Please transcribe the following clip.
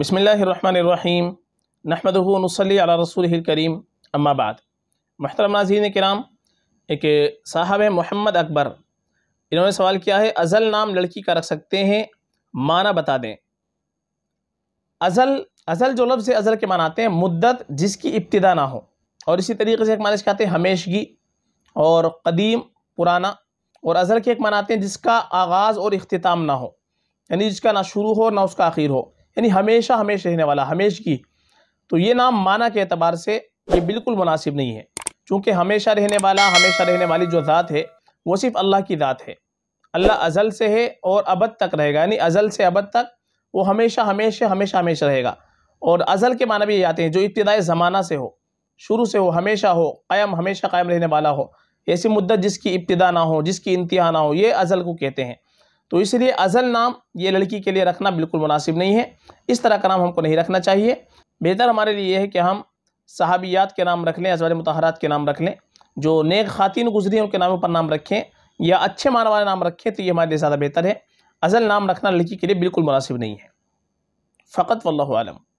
بسم اللہ الرحمن الرحیم نحمد الحن و رسول الکریم اما بعد محترم ناظرین کرام ایک صاحب محمد اکبر انہوں نے سوال کیا ہے ازل نام لڑکی کا رکھ سکتے ہیں معنی بتا دیں ازل ازل جو لفظ ازل کے معنی آتے ہیں مدت جس کی ابتدا نہ ہو اور اسی طریقے سے ایک معنی کہتے ہیں ہمیشگی اور قدیم پرانا اور ازل کے ایک معنی آتے ہیں جس کا آغاز اور اختتام نہ ہو یعنی جس کا نہ شروع ہو نہ اس کا آخر ہو یعنی ہمیشہ ہمیشہ رہنے والا ہمیش کی تو یہ نام معنی کے اعتبار سے یہ بالکل مناسب نہیں ہے چونکہ ہمیشہ رہنے والا ہمیشہ رہنے والی جو ذات ہے وہ صرف اللہ کی ذات ہے اللہ ازل سے ہے اور ابد تک رہے گا یعنی ازل سے ابد تک وہ ہمیشہ ہمیشہ ہمیشہ ہمیشہ رہے گا اور ازل کے معنی بھی یہ آتے ہیں جو ابتدائی زمانہ سے ہو شروع سے ہو ہمیشہ ہو قائم ہمیشہ قائم رہنے والا ہو ایسی مدت جس کی ابتدا نہ ہو جس کی انتہا نہ ہو یہ ازل کو کہتے ہیں تو اس لیے ازل نام یہ لڑکی کے لیے رکھنا بالکل مناسب نہیں ہے اس طرح کا نام ہم کو نہیں رکھنا چاہیے بہتر ہمارے لیے یہ ہے کہ ہم صحابیات کے نام رکھ لیں ازوال متحرات کے نام رکھ لیں جو نیک خواتین گزری ہیں ان کے ناموں پر نام رکھیں یا اچھے معنی والے نام رکھیں تو یہ ہمارے لیے زیادہ بہتر ہے ازل نام رکھنا لڑکی کے لیے بالکل مناسب نہیں ہے فقط واللہ عالم